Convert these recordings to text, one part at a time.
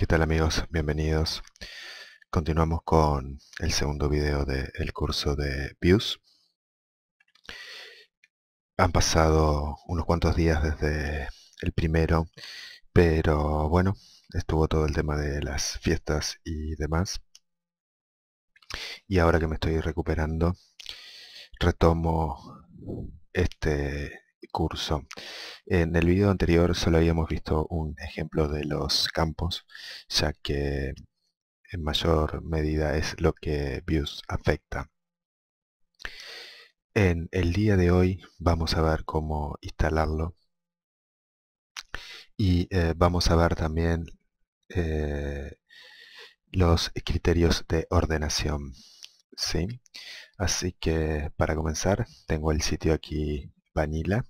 ¿Qué tal amigos? Bienvenidos. Continuamos con el segundo video del curso de Views. Han pasado unos cuantos días desde el primero, pero bueno, estuvo todo el tema de las fiestas y demás. Y ahora que me estoy recuperando, retomo este, curso. En el video anterior solo habíamos visto un ejemplo de los campos, ya que en mayor medida es lo que Views afecta. En el día de hoy vamos a ver cómo instalarlo y eh, vamos a ver también eh, los criterios de ordenación. ¿sí? Así que para comenzar tengo el sitio aquí Vanilla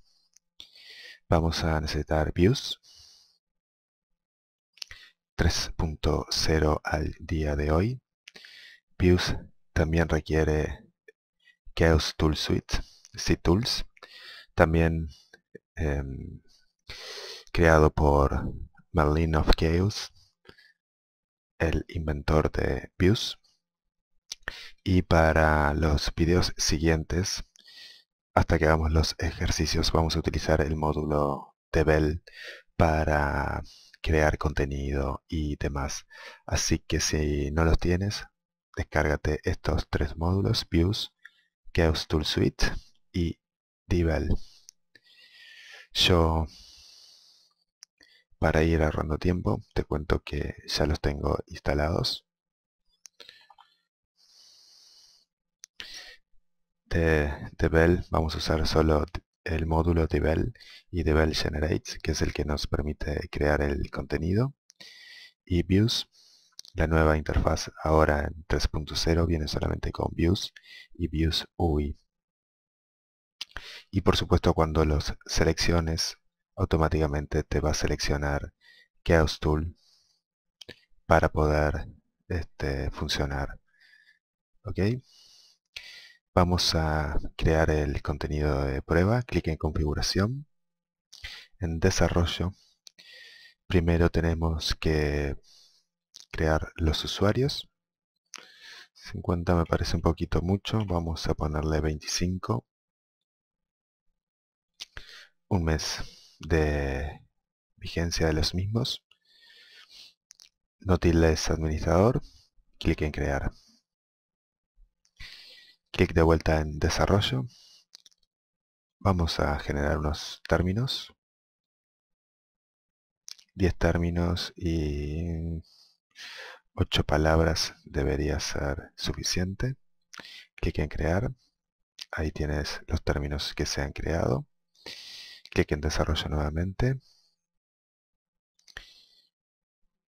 Vamos a necesitar views. 3.0 al día de hoy. Views también requiere Chaos Tool Suite, C-Tools, también em, creado por Marlene of Chaos, el inventor de Views. Y para los videos siguientes hasta que hagamos los ejercicios vamos a utilizar el módulo de Bell para crear contenido y demás. Así que si no los tienes, descárgate estos tres módulos, Views, Chaos Tool Suite y Devel. Yo, para ir ahorrando tiempo, te cuento que ya los tengo instalados. de, vamos a usar solo el módulo de y de Bell Generate, que es el que nos permite crear el contenido. Y Views, la nueva interfaz ahora en 3.0 viene solamente con Views y Views UI. Y por supuesto cuando los selecciones, automáticamente te va a seleccionar Chaos Tool para poder este, funcionar. ¿Ok? Vamos a crear el contenido de prueba, clic en configuración, en desarrollo. Primero tenemos que crear los usuarios. 50 me parece un poquito mucho, vamos a ponerle 25. Un mes de vigencia de los mismos. No tildes administrador, clic en crear clic de vuelta en desarrollo. Vamos a generar unos términos. 10 términos y 8 palabras debería ser suficiente. Clic en crear. Ahí tienes los términos que se han creado. Clic en desarrollo nuevamente.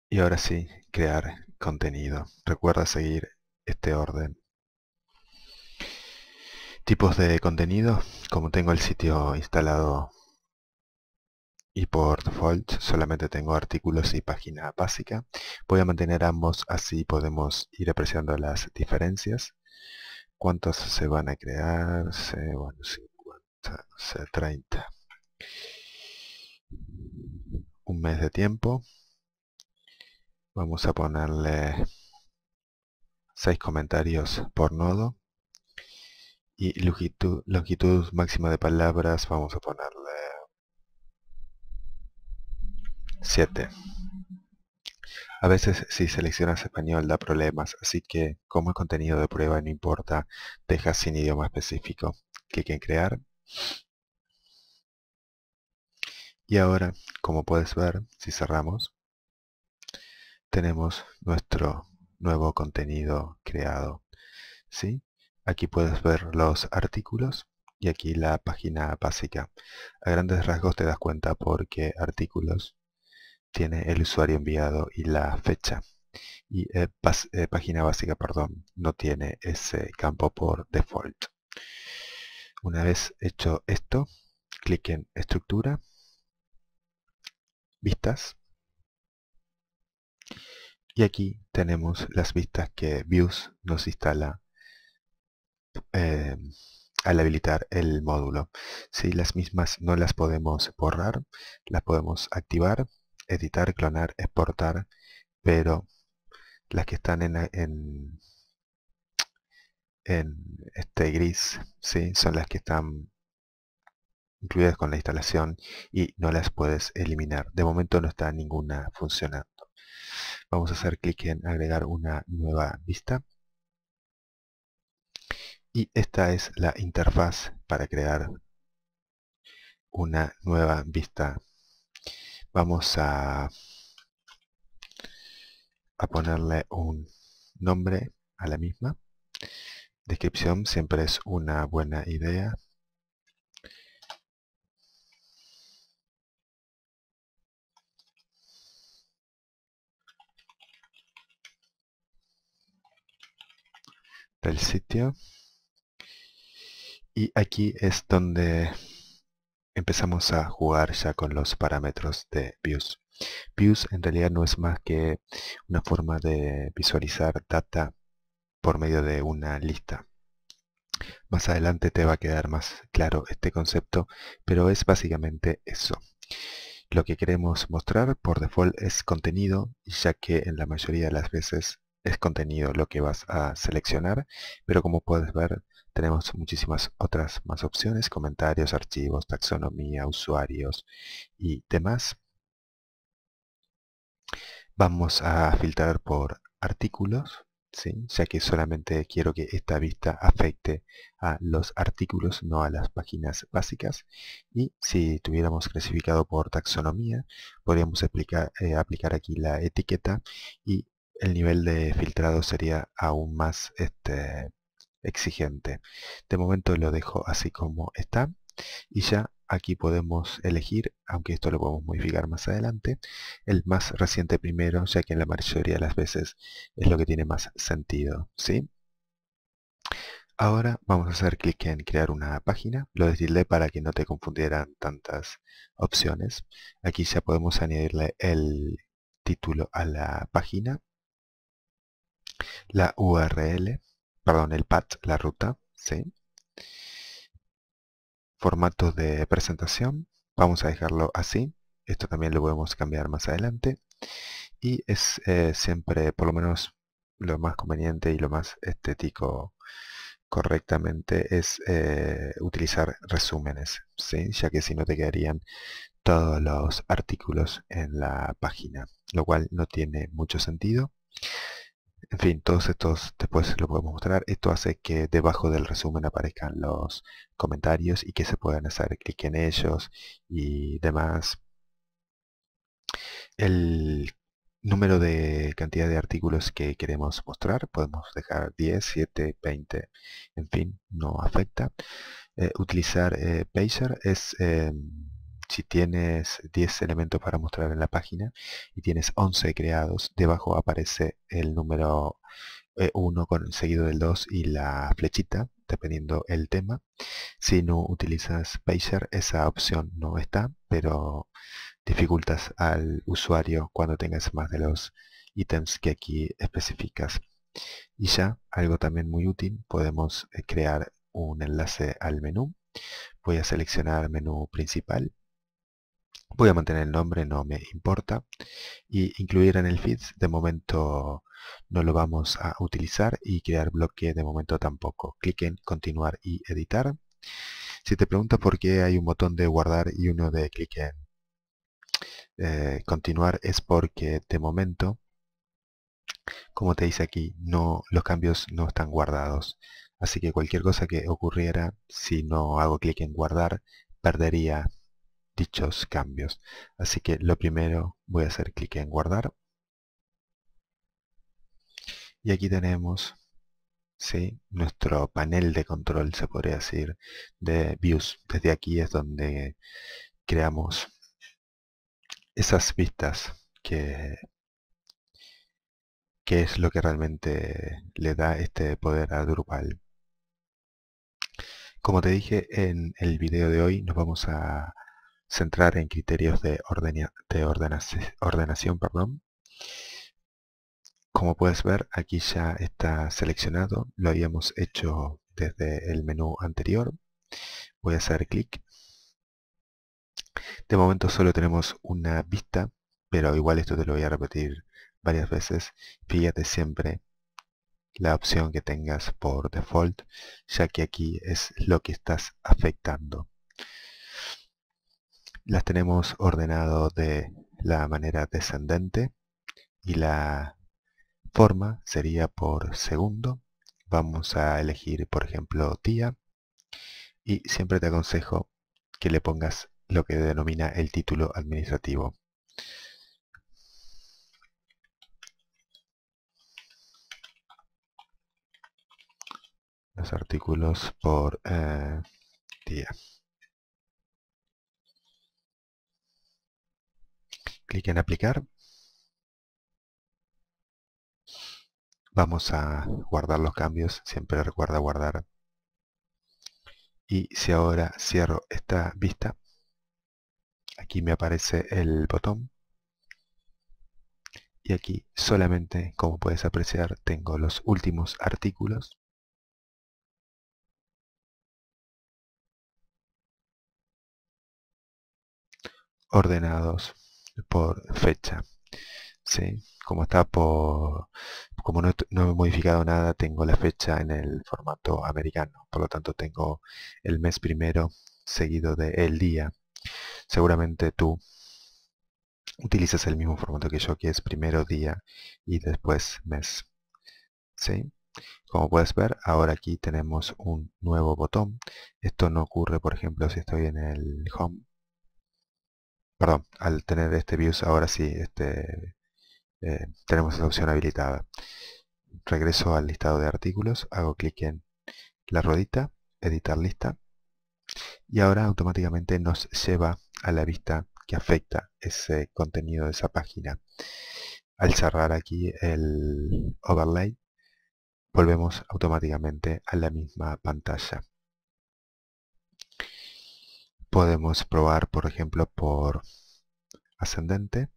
Y ahora sí, crear contenido. Recuerda seguir este orden tipos de contenido como tengo el sitio instalado y por default solamente tengo artículos y página básica voy a mantener ambos así podemos ir apreciando las diferencias cuántos se van a crear se, bueno, 50 30 un mes de tiempo vamos a ponerle 6 comentarios por nodo y longitud, máxima de palabras vamos a ponerle 7. A veces si seleccionas español da problemas, así que como el contenido de prueba no importa, dejas sin idioma específico. Clic en crear. Y ahora, como puedes ver, si cerramos, tenemos nuestro nuevo contenido creado. ¿sí? Aquí puedes ver los artículos y aquí la página básica. A grandes rasgos te das cuenta porque artículos tiene el usuario enviado y la fecha. Y eh, eh, página básica, perdón, no tiene ese campo por default. Una vez hecho esto, clic en estructura, vistas. Y aquí tenemos las vistas que Views nos instala eh, al habilitar el módulo. Si las mismas no las podemos borrar, las podemos activar, editar, clonar, exportar, pero las que están en, en, en este gris ¿sí? son las que están incluidas con la instalación y no las puedes eliminar. De momento no está ninguna funcionando. Vamos a hacer clic en agregar una nueva vista y esta es la interfaz para crear una nueva vista. Vamos a, a ponerle un nombre a la misma. Descripción siempre es una buena idea. del sitio y aquí es donde empezamos a jugar ya con los parámetros de views. Views en realidad no es más que una forma de visualizar data por medio de una lista. Más adelante te va a quedar más claro este concepto, pero es básicamente eso. Lo que queremos mostrar por default es contenido, ya que en la mayoría de las veces es contenido lo que vas a seleccionar, pero como puedes ver tenemos muchísimas otras más opciones, comentarios, archivos, taxonomía, usuarios y demás. Vamos a filtrar por artículos, ¿sí? ya que solamente quiero que esta vista afecte a los artículos, no a las páginas básicas. Y si tuviéramos clasificado por taxonomía, podríamos aplicar, eh, aplicar aquí la etiqueta y el nivel de filtrado sería aún más este, exigente. De momento lo dejo así como está y ya aquí podemos elegir, aunque esto lo podemos modificar más adelante, el más reciente primero, ya que en la mayoría de las veces es lo que tiene más sentido. ¿sí? Ahora vamos a hacer clic en crear una página, lo decirle para que no te confundieran tantas opciones. Aquí ya podemos añadirle el título a la página, la URL, perdón, el path, la ruta, ¿sí? Formato de presentación, vamos a dejarlo así. Esto también lo podemos cambiar más adelante. Y es eh, siempre, por lo menos, lo más conveniente y lo más estético correctamente es eh, utilizar resúmenes, ¿sí? ya que si no te quedarían todos los artículos en la página, lo cual no tiene mucho sentido. En fin, todos estos después lo podemos mostrar. Esto hace que debajo del resumen aparezcan los comentarios y que se puedan hacer clic en ellos y demás. El número de cantidad de artículos que queremos mostrar, podemos dejar 10, 7, 20, en fin, no afecta. Eh, utilizar eh, es... Em, si tienes 10 elementos para mostrar en la página y tienes 11 creados, debajo aparece el número 1 eh, con seguido del 2 y la flechita, dependiendo el tema. Si no utilizas Pager, esa opción no está, pero dificultas al usuario cuando tengas más de los ítems que aquí especificas. Y ya, algo también muy útil, podemos eh, crear un enlace al menú. Voy a seleccionar menú principal Voy a mantener el nombre, no me importa. Y incluir en el feed, de momento no lo vamos a utilizar y crear bloque de momento tampoco. Clic en continuar y editar. Si te preguntas por qué hay un botón de guardar y uno de clic en eh, continuar es porque de momento, como te dice aquí, no los cambios no están guardados. Así que cualquier cosa que ocurriera, si no hago clic en guardar, perdería dichos cambios. Así que lo primero voy a hacer clic en guardar. Y aquí tenemos ¿sí? nuestro panel de control, se podría decir, de views. Desde aquí es donde creamos esas vistas que, que es lo que realmente le da este poder a Drupal. Como te dije en el video de hoy, nos vamos a centrar en criterios de, de ordenación, Como puedes ver, aquí ya está seleccionado. Lo habíamos hecho desde el menú anterior. Voy a hacer clic. De momento solo tenemos una vista, pero igual esto te lo voy a repetir varias veces. Fíjate siempre la opción que tengas por default, ya que aquí es lo que estás afectando las tenemos ordenado de la manera descendente y la forma sería por segundo. Vamos a elegir, por ejemplo, tía. y siempre te aconsejo que le pongas lo que denomina el título administrativo. Los artículos por eh, en aplicar. Vamos a guardar los cambios, siempre recuerda guardar. Y si ahora cierro esta vista, aquí me aparece el botón. Y aquí solamente, como puedes apreciar, tengo los últimos artículos. ordenados por fecha. ¿sí? Como está por, como no, he modificado nada, tengo la fecha en el formato americano. Por lo tanto, tengo el mes primero seguido de el día. Seguramente tú utilizas el mismo formato que yo, que es primero día y después mes. ¿sí? Como puedes ver, ahora aquí tenemos un nuevo botón. Esto no ocurre, por ejemplo, si estoy en el Home perdón, al tener este views ahora sí este, eh, tenemos esa opción habilitada. Regreso al listado de artículos, hago clic en la ruedita, editar lista y ahora automáticamente nos lleva a la vista que afecta ese contenido de esa página. Al cerrar aquí el overlay volvemos automáticamente a la misma pantalla podemos probar, por ejemplo, por ascendente.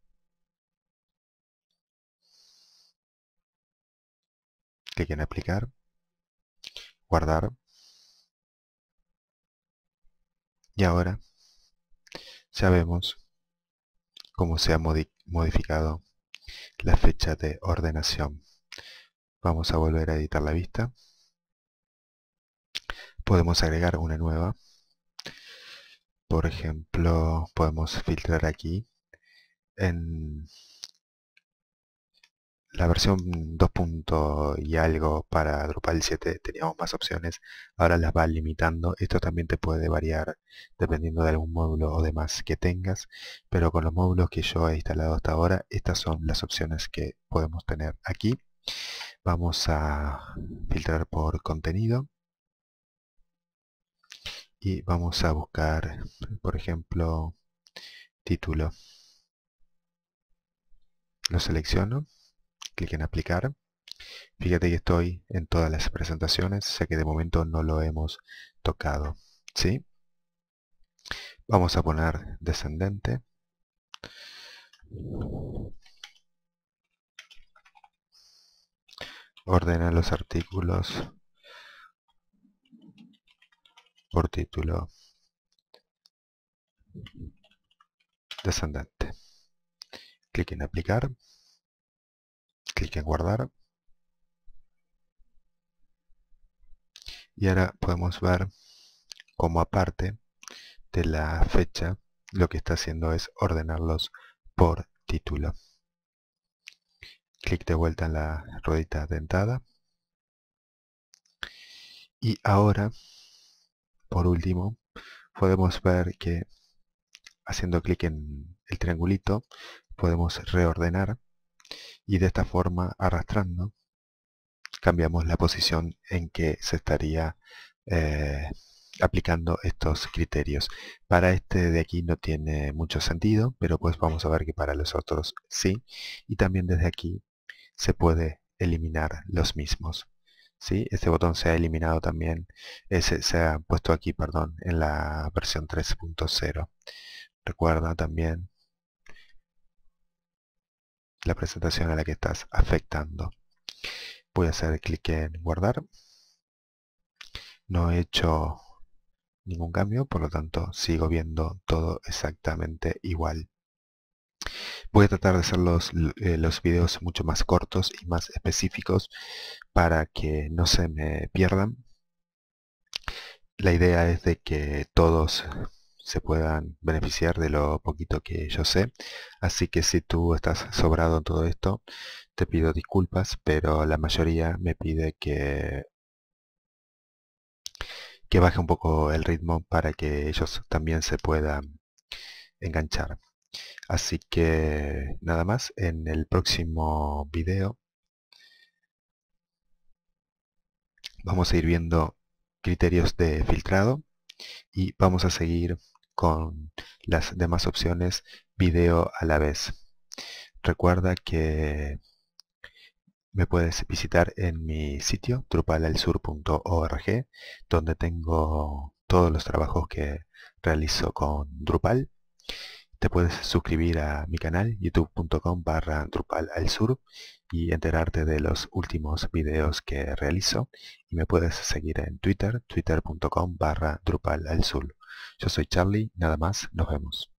Clic en aplicar. Guardar. Y ahora ya vemos cómo se ha modificado la fecha de ordenación. Vamos a volver a editar la vista. Podemos agregar una nueva. Por ejemplo, podemos filtrar aquí en la versión 2. y algo para Drupal 7 teníamos más opciones, ahora las va limitando. Esto también te puede variar dependiendo de algún módulo o demás que tengas, pero con los módulos que yo he instalado hasta ahora, estas son las opciones que podemos tener aquí. Vamos a filtrar por contenido y vamos a buscar por ejemplo título lo selecciono clic en aplicar fíjate que estoy en todas las presentaciones ya que de momento no lo hemos tocado ¿sí? vamos a poner descendente ordena los artículos por título descendente. Clic en aplicar, clic en guardar. Y ahora podemos ver cómo aparte de la fecha lo que está haciendo es ordenarlos por título. Clic de vuelta en la ruedita dentada. Y ahora por último, podemos ver que haciendo clic en el triangulito podemos reordenar y de esta forma arrastrando cambiamos la posición en que se estaría eh, aplicando estos criterios. Para este de aquí no tiene mucho sentido, pero pues vamos a ver que para los otros sí. Y también desde aquí se puede eliminar los mismos. ¿sí? Este botón se ha eliminado también, ese, se ha puesto aquí, perdón, en la versión 3.0. Recuerda también la presentación a la que estás afectando. Voy a hacer clic en guardar. No he hecho ningún cambio, por lo tanto sigo viendo todo exactamente igual. Voy a tratar de hacer eh, los, videos mucho más cortos y más específicos para que no se me pierdan. La idea es de que todos se puedan beneficiar de lo poquito que yo sé. Así que si tú estás sobrado en todo esto, te pido disculpas, pero la mayoría me pide que que baje un poco el ritmo para que ellos también se puedan enganchar. Así que nada más, en el próximo video vamos a ir viendo criterios de filtrado y vamos a seguir con las demás opciones video a la vez. Recuerda que me puedes visitar en mi sitio drupalelsur.org donde tengo todos los trabajos que realizo con Drupal te puedes suscribir a mi canal youtube.com barra Drupal al sur y enterarte de los últimos videos que realizo. Y me puedes seguir en Twitter, twitter.com barra Drupal al sur. Yo soy Charlie, nada más, nos vemos.